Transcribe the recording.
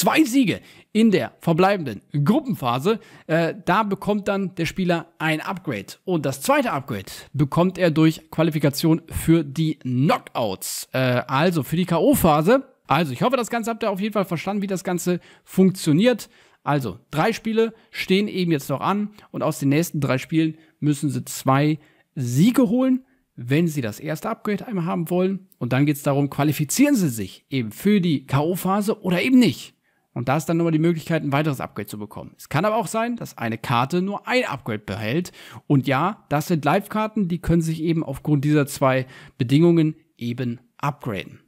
zwei Siege in der verbleibenden Gruppenphase. Äh, da bekommt dann der Spieler ein Upgrade. Und das zweite Upgrade bekommt er durch Qualifikation für die Knockouts, äh, also für die K.O.-Phase. Also ich hoffe, das Ganze habt ihr auf jeden Fall verstanden, wie das Ganze funktioniert. Also drei Spiele stehen eben jetzt noch an und aus den nächsten drei Spielen müssen sie zwei Siege holen, wenn sie das erste Upgrade einmal haben wollen. Und dann geht es darum, qualifizieren sie sich eben für die K.O.-Phase oder eben nicht. Und da ist dann nochmal die Möglichkeit, ein weiteres Upgrade zu bekommen. Es kann aber auch sein, dass eine Karte nur ein Upgrade behält. Und ja, das sind Live-Karten, die können sich eben aufgrund dieser zwei Bedingungen eben upgraden.